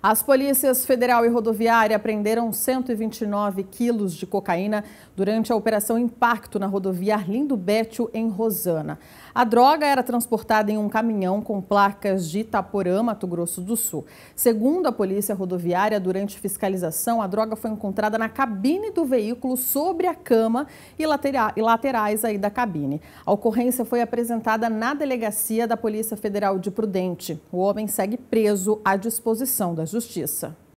As polícias federal e rodoviária prenderam 129 quilos de cocaína durante a Operação Impacto na rodovia Arlindo Bétio, em Rosana. A droga era transportada em um caminhão com placas de Itaporã, Mato Grosso do Sul. Segundo a Polícia Rodoviária, durante fiscalização, a droga foi encontrada na cabine do veículo, sobre a cama e, e laterais aí da cabine. A ocorrência foi apresentada na delegacia da Polícia Federal de Prudente. O homem segue preso à disposição da justiça.